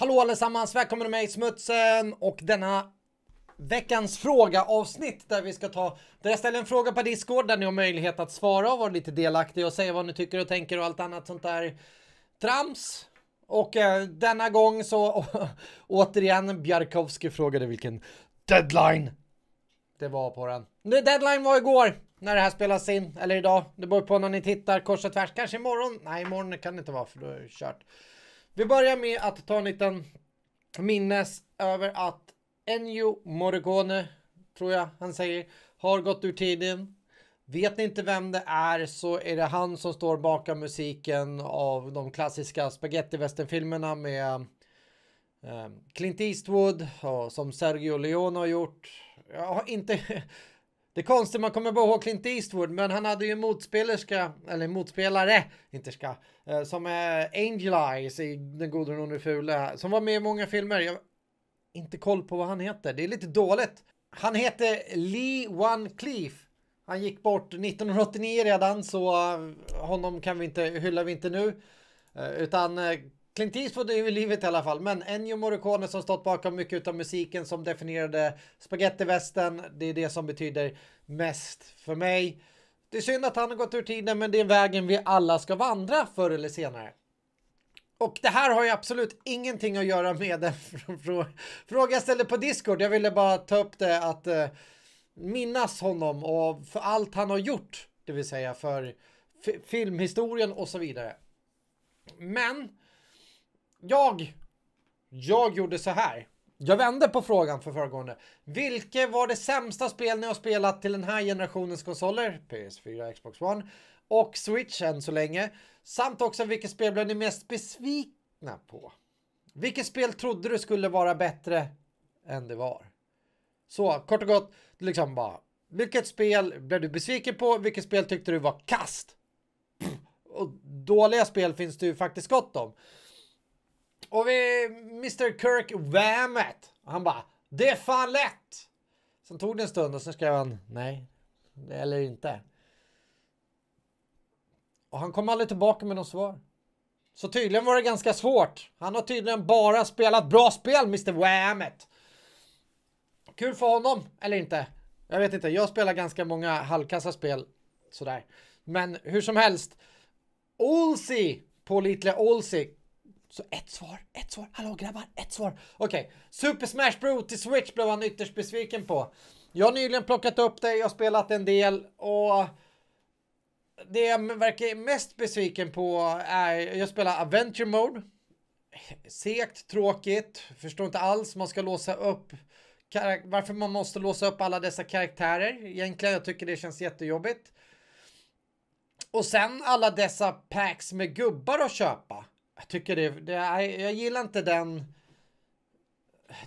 Hallå allesammans, välkomna med i smutsen och denna veckans fråga avsnitt där vi ska ta, där jag ställer en fråga på Discord där ni har möjlighet att svara och vara lite delaktiga och säga vad ni tycker och tänker och allt annat sånt där trams. Och eh, denna gång så återigen Bjarkowski frågade vilken deadline det var på den. deadline var igår när det här spelas in, eller idag. Det beror på när ni tittar kors och tvärs, kanske imorgon. Nej, imorgon kan det inte vara för då är det kört. Vi börjar med att ta en liten minnes över att Ennio Morricone, tror jag han säger, har gått ur tiden. Vet ni inte vem det är så är det han som står bakom musiken av de klassiska spaghetti filmerna med eh, Clint Eastwood och som Sergio Leone har gjort. Jag har inte det konstiga, man kommer bara ihåg Clint Eastwood, men han hade ju en motspelerska, eller motspelare, inte ska, eh, som är Angel Eyes i Den gode, den onde, fule, som var med i många filmer. Jag har inte koll på vad han heter, det är lite dåligt. Han heter Lee One Cleef. Han gick bort 1989 redan, så eh, honom kan vi inte, hyllar vi inte nu. Eh, utan Clint Eastwood är ju i livet i alla fall, men Ennio Morricone som stått bakom mycket av musiken som definierade spagettivästen. Det är det som betyder mest för mig. Det är synd att han har gått ur tiden, men det är vägen vi alla ska vandra förr eller senare. Och det här har ju absolut ingenting att göra med den fråga jag ställde på Discord. Jag ville bara ta upp det att eh, minnas honom och för allt han har gjort, det vill säga för filmhistorien och så vidare. Men jag, jag gjorde så här. Jag vände på frågan för föregående. Vilket var det sämsta spel ni har spelat till den här generationens konsoler? PS4, Xbox One och Switch än så länge. Samt också vilket spel blev ni mest besvikna på? Vilket spel trodde du skulle vara bättre än det var? Så kort och gott, liksom bara. Vilket spel blev du besviken på? Vilket spel tyckte du var kast? Och dåliga spel finns det ju faktiskt gott om. Och vi, Mr Kirk Wammet, han bara Det är fan lätt! Sen tog det en stund och sen skrev han nej, eller inte. Och han kom aldrig tillbaka med något svar. Så tydligen var det ganska svårt. Han har tydligen bara spelat bra spel, Mr Whammet. Kul för honom, eller inte. Jag vet inte, jag spelar ganska många halvkassa spel. Sådär. Men hur som helst. Olsi, pålitliga Olsi, så ett svar, ett svar, hallå grabbar, ett svar. Okej, okay. Super Smash Bros till Switch blev han ytterst besviken på. Jag har nyligen plockat upp det, jag har spelat en del och det jag verkar mest besviken på är, jag spelar Adventure Mode. Segt, tråkigt, förstår inte alls man ska låsa upp, varför man måste låsa upp alla dessa karaktärer. Egentligen, jag tycker det känns jättejobbigt. Och sen alla dessa packs med gubbar att köpa. Jag tycker det, det jag gillar inte den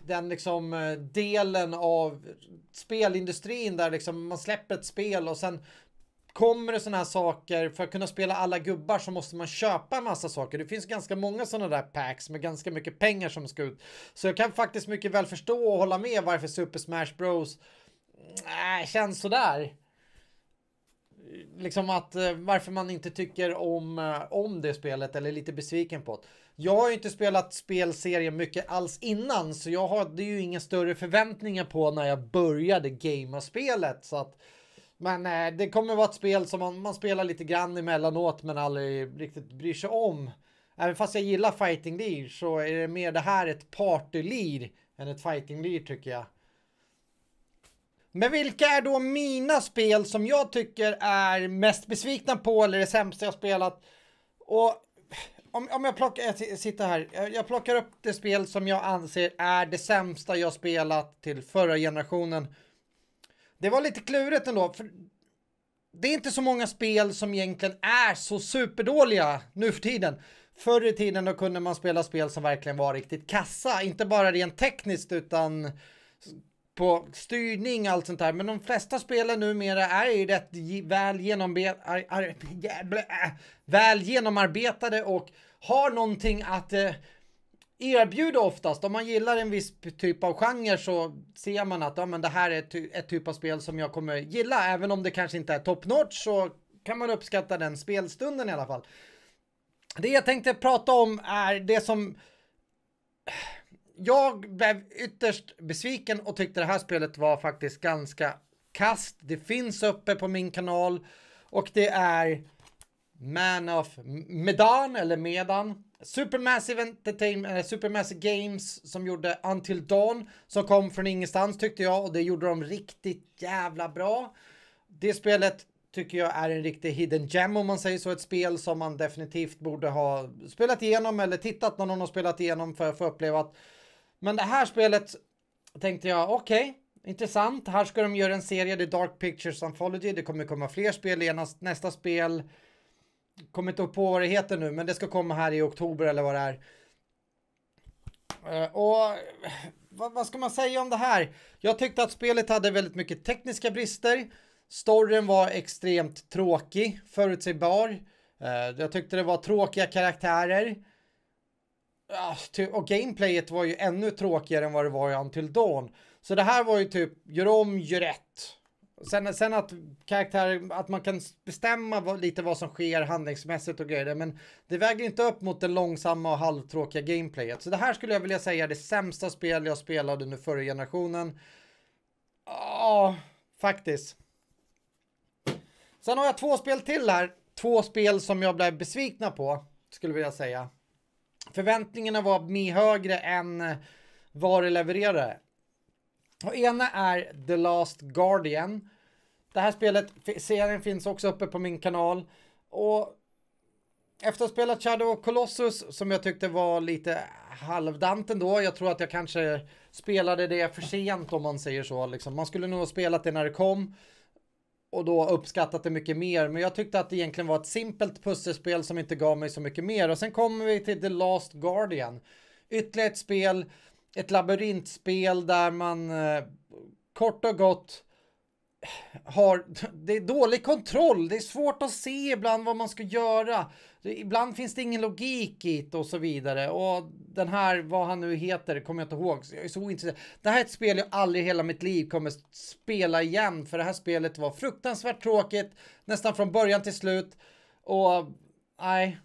den liksom eh, delen av spelindustrin där liksom man släpper ett spel och sen kommer det sådana här saker. För att kunna spela alla gubbar så måste man köpa en massa saker. Det finns ganska många sådana där packs med ganska mycket pengar som ska ut. Så jag kan faktiskt mycket väl förstå och hålla med varför Super Smash Bros. Äh, känns sådär liksom att eh, varför man inte tycker om, eh, om det spelet eller är lite besviken på det. Jag har ju inte spelat spelserien mycket alls innan så jag hade ju inga större förväntningar på när jag började gamea spelet så att men eh, det kommer vara ett spel som man, man spelar lite grann emellanåt men aldrig riktigt bryr sig om. Även fast jag gillar fighting league så är det mer det här ett partylir än ett fighting league tycker jag. Men vilka är då mina spel som jag tycker är mest besvikna på eller det sämsta jag spelat? Och om, om jag plockar, jag sitter här, jag plockar upp det spel som jag anser är det sämsta jag spelat till förra generationen. Det var lite klurigt ändå, för det är inte så många spel som egentligen är så superdåliga nu för tiden. Förr i tiden då kunde man spela spel som verkligen var riktigt kassa, inte bara rent tekniskt utan på styrning och allt sånt där. Men de flesta spelen numera är ju rätt väl, äh, väl genomarbetade och har någonting att eh, erbjuda oftast. Om man gillar en viss typ av genre så ser man att ja, men det här är ty ett typ av spel som jag kommer gilla. Även om det kanske inte är top notch så kan man uppskatta den spelstunden i alla fall. Det jag tänkte prata om är det som jag blev ytterst besviken och tyckte det här spelet var faktiskt ganska kast. Det finns uppe på min kanal och det är Man of Medan eller Medan. Supermassive Entertainment, eller Supermassive Games som gjorde Until Dawn som kom från ingenstans tyckte jag och det gjorde de riktigt jävla bra. Det spelet tycker jag är en riktig hidden gem om man säger så. Ett spel som man definitivt borde ha spelat igenom eller tittat när någon har spelat igenom för att få uppleva att men det här spelet tänkte jag, okej, okay, intressant. Här ska de göra en serie, The Dark Pictures Anthology. Det kommer komma fler spel i nästa spel. Kommer inte på vad det heter nu, men det ska komma här i oktober eller vad det är. Eh, och vad, vad ska man säga om det här? Jag tyckte att spelet hade väldigt mycket tekniska brister. Storyn var extremt tråkig, förutsägbar. Eh, jag tyckte det var tråkiga karaktärer. Alltså, och gameplayet var ju ännu tråkigare än vad det var i Until Dawn. Så det här var ju typ, gör om, gör rätt. Sen, sen att karaktärer, att man kan bestämma vad, lite vad som sker handlingsmässigt och grejer, men det väger inte upp mot det långsamma och halvtråkiga gameplayet. Så det här skulle jag vilja säga är det sämsta spel jag spelade under förra generationen. Ja, faktiskt. Sen har jag två spel till här. Två spel som jag blev besvikna på, skulle jag vilja säga. Förväntningarna var mer högre än vad det levererade. Och ena är The Last Guardian. Det här spelet, serien finns också uppe på min kanal. Och efter att ha spelat Shadow of Colossus som jag tyckte var lite halvdant ändå. Jag tror att jag kanske spelade det för sent om man säger så. Liksom. Man skulle nog ha spelat det när det kom och då uppskattat det mycket mer. Men jag tyckte att det egentligen var ett simpelt pusselspel som inte gav mig så mycket mer. Och sen kommer vi till The Last Guardian. Ytterligare ett spel, ett labyrintspel där man eh, kort och gott har, det är dålig kontroll, det är svårt att se ibland vad man ska göra. Ibland finns det ingen logik i det och så vidare. Och den här, vad han nu heter, kommer jag inte ihåg. Jag är så intresserad. Det här är ett spel jag aldrig i hela mitt liv kommer spela igen. För det här spelet var fruktansvärt tråkigt, nästan från början till slut. Och nej,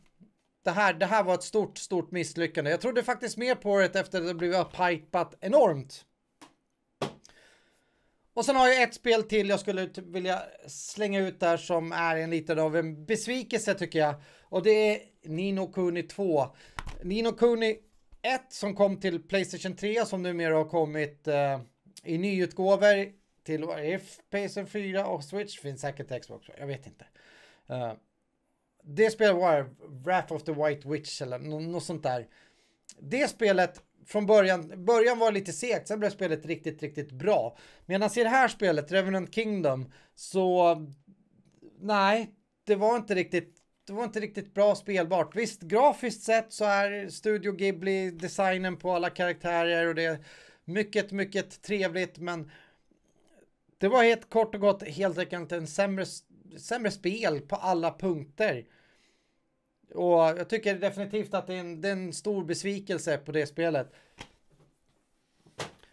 det här, det här var ett stort, stort misslyckande. Jag trodde faktiskt mer på det efter att det blivit upphypat enormt. Och sen har jag ett spel till jag skulle vilja slänga ut där som är en liten av en besvikelse tycker jag. Och det är Nino Kuni 2. Nino Kuni 1 som kom till Playstation 3 som numera har kommit eh, i nyutgåvor till Playstation 4 och Switch. Finns säkert Xbox, jag vet inte. Uh, det spelet var Wrath of the White Witch eller något sånt där. Det spelet från början, början var lite segt, sen blev spelet riktigt, riktigt bra. Medan i det här spelet, Revenant Kingdom, så nej, det var inte riktigt det var inte riktigt bra spelbart. Visst, grafiskt sett så är Studio Ghibli designen på alla karaktärer och det är mycket, mycket trevligt, men det var helt kort och gott helt enkelt en sämre, sämre spel på alla punkter. Och jag tycker definitivt att det är en, det är en stor besvikelse på det spelet.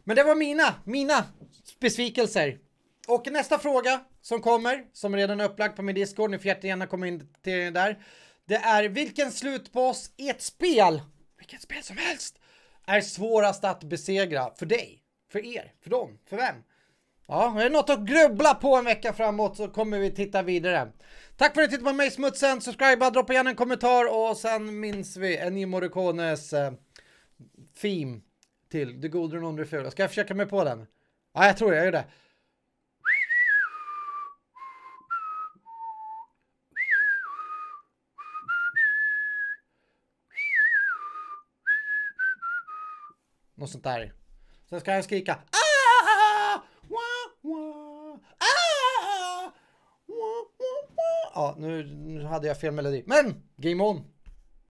Men det var mina, mina besvikelser. Och nästa fråga som kommer, som redan är upplagd på min Discord, ni får jättegärna komma in till den där. Det är vilken slutboss i ett spel, vilket spel som helst, är svårast att besegra för dig, för er, för dem, för vem? Ja, är det något att grubbla på en vecka framåt så kommer vi titta vidare. Tack för att ni tittade på mig smutsen, subscriba, droppa gärna en kommentar och sen minns vi Ennio Morricones eh, theme till Det gode, den onde, det fula. Ska jag försöka mig på den? Ja, jag tror jag gör det. Något sånt där. Sen ska han skrika nu, nu hade jag fel melodi. Men! Game on!